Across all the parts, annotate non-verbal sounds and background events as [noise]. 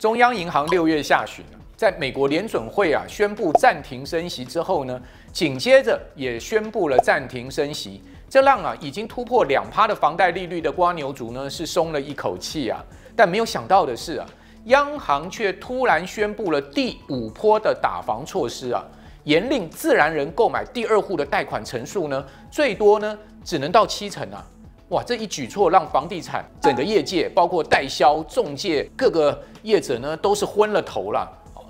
中央银行六月下旬在美国联准会啊宣布暂停升息之后呢，紧接着也宣布了暂停升息，这让啊已经突破两趴的房贷利率的瓜牛族呢是松了一口气啊，但没有想到的是啊，央行却突然宣布了第五波的打房措施啊，严令自然人购买第二户的贷款成数呢，最多呢只能到七成啊。哇，这一举措让房地产整个业界，包括代销、中介各个业者呢，都是昏了头了。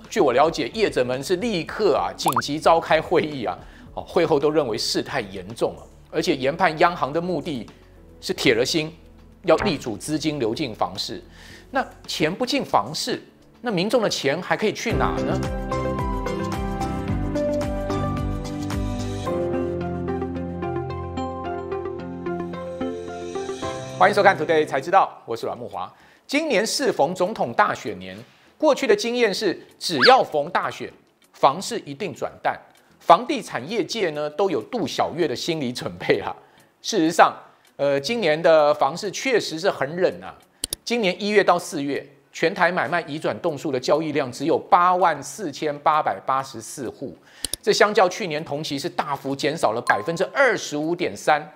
据我了解，业者们是立刻啊紧急召开会议啊，哦，会后都认为事态严重了，而且研判央行的目的是铁了心要力主资金流进房市。那钱不进房市，那民众的钱还可以去哪呢？欢迎收看《Today 才知道》，我是阮木华。今年是逢总统大选年，过去的经验是，只要逢大选，房市一定转淡。房地产业界呢，都有杜小月的心理准备了。事实上，呃，今年的房市确实是很冷啊。今年一月到四月，全台买卖移转动数的交易量只有八万四千八百八十四户，这相较去年同期是大幅减少了百分之二十五点三。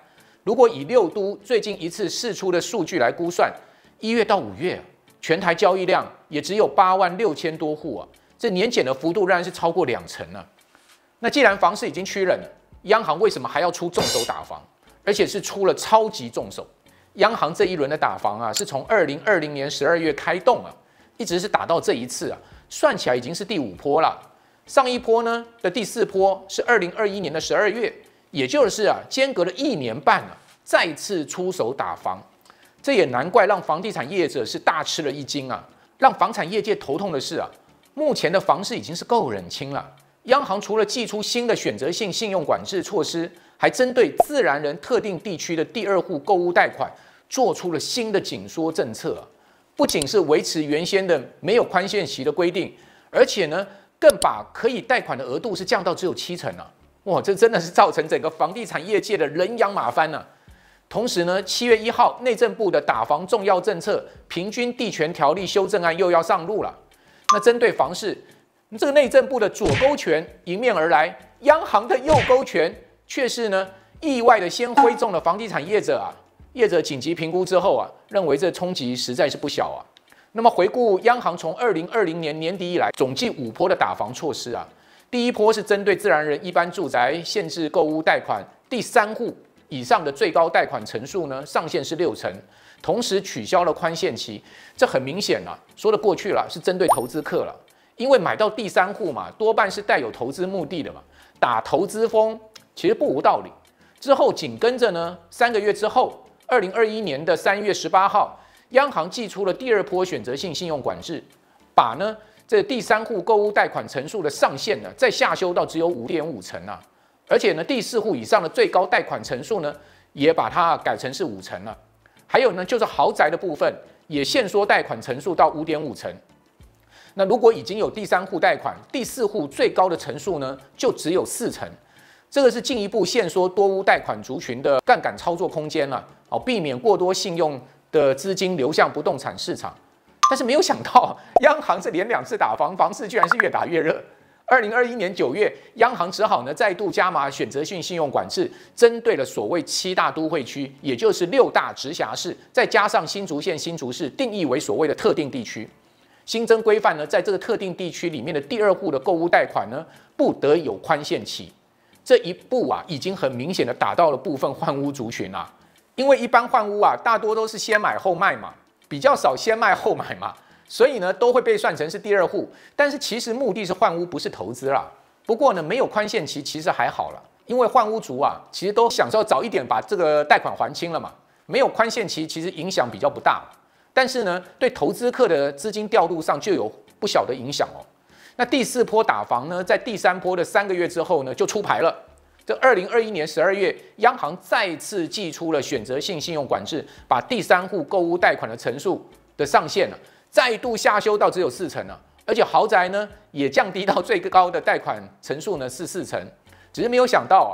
如果以六都最近一次试出的数据来估算，一月到五月全台交易量也只有八万六千多户啊，这年减的幅度仍然是超过两成呢。那既然房市已经趋冷，央行为什么还要出重手打房？而且是出了超级重手。央行这一轮的打房啊，是从二零二零年十二月开动啊，一直是打到这一次啊，算起来已经是第五波了。上一波呢的第四波是二零二一年的十二月。也就是啊，间隔了一年半啊，再次出手打房，这也难怪让房地产业者是大吃了一惊啊！让房产业界头痛的是啊，目前的房市已经是够冷清了。央行除了祭出新的选择性信用管制措施，还针对自然人特定地区的第二户购物贷款，做出了新的紧缩政策。不仅是维持原先的没有宽限期的规定，而且呢，更把可以贷款的额度是降到只有七成啊。哇，这真的是造成整个房地产业界的人仰马翻啊。同时呢，七月一号，内政部的打房重要政策平均地权条例修正案又要上路了。那针对房市，这个内政部的左勾拳迎面而来，央行的右勾拳却是呢意外的先挥中了房地产业者啊。业者紧急评估之后啊，认为这冲击实在是不小啊。那么回顾央行从二零二零年年底以来，总计五波的打房措施啊。第一波是针对自然人一般住宅限制购物贷款，第三户以上的最高贷款成数呢，上限是六成，同时取消了宽限期。这很明显了，说得过去了，是针对投资客了，因为买到第三户嘛，多半是带有投资目的的嘛，打投资风其实不无道理。之后紧跟着呢，三个月之后，二零二一年的三月十八号，央行寄出了第二波选择性信用管制，把呢。这第三户购物贷款成数的上限呢，在下修到只有五点五成啊！而且呢，第四户以上的最高贷款成数呢，也把它改成是五成了。还有呢，就是豪宅的部分也限缩贷款成数到五点五成。那如果已经有第三户贷款，第四户最高的成数呢，就只有四成。这个是进一步限缩多屋贷款族群的杠杆操作空间了哦，避免过多信用的资金流向不动产市场。但是没有想到，央行是连两次打房，房市居然是越打越热。二零二一年九月，央行只好呢再度加码选择性信用管制，针对了所谓七大都会区，也就是六大直辖市，再加上新竹县新竹市，定义为所谓的特定地区。新增规范呢，在这个特定地区里面的第二户的购物贷款呢，不得有宽限期。这一步啊，已经很明显的打到了部分换屋族群啊，因为一般换屋啊，大多都是先买后卖嘛。比较少先卖后买嘛，所以呢都会被算成是第二户，但是其实目的是换屋不是投资啦。不过呢没有宽限期其实还好了，因为换屋族啊其实都享受早一点把这个贷款还清了嘛，没有宽限期其实影响比较不大。但是呢对投资客的资金调度上就有不小的影响哦。那第四波打房呢，在第三波的三个月之后呢就出牌了。这二零二一年十二月，央行再次寄出了选择性信用管制，把第三户购物贷款的层数的上限呢，再度下修到只有四成了。而且豪宅呢，也降低到最高的贷款层数呢是四成。只是没有想到啊，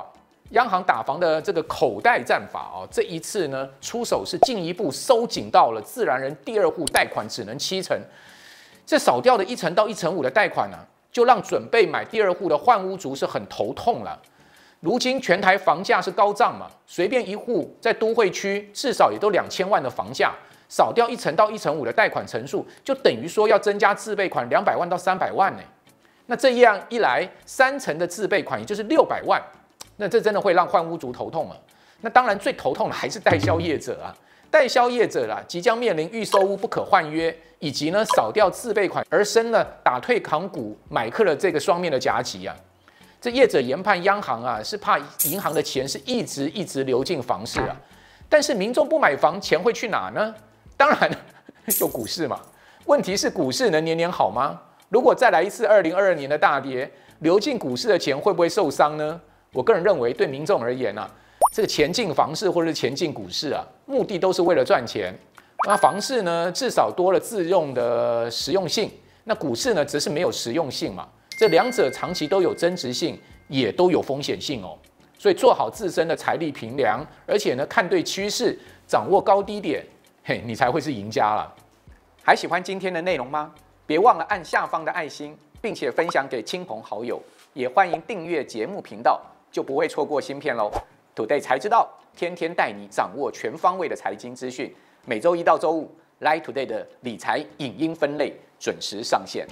央行打房的这个口袋战法啊，这一次呢出手是进一步收紧到了自然人第二户贷款只能七成。这少掉的一成到一成五的贷款呢，就让准备买第二户的换屋族是很头痛了。如今全台房价是高涨嘛，随便一户在都会区至少也都两千万的房价，少掉一层到一层五的贷款层数，就等于说要增加自备款两百万到三百万呢。那这样一来，三层的自备款也就是六百万，那这真的会让换屋族头痛了。那当然最头痛的还是代销业者啊，代销业者啦即将面临预售屋不可换约，以及呢少掉自备款而生了打退堂股买客的这个双面的夹击啊。这业者研判央行啊，是怕银行的钱是一直一直流进房市啊，但是民众不买房，钱会去哪呢？当然，就 [laughs] 股市嘛。问题是股市能年年好吗？如果再来一次二零二二年的大跌，流进股市的钱会不会受伤呢？我个人认为，对民众而言啊，这个钱进房市或者是钱进股市啊，目的都是为了赚钱。那房市呢，至少多了自用的实用性；那股市呢，则是没有实用性嘛。这两者长期都有增值性，也都有风险性哦。所以做好自身的财力平量，而且呢看对趋势，掌握高低点，嘿，你才会是赢家了。还喜欢今天的内容吗？别忘了按下方的爱心，并且分享给亲朋好友，也欢迎订阅节目频道，就不会错过芯片喽。Today 财知道，天天带你掌握全方位的财经资讯，每周一到周五来 Today 的理财影音分类准时上线。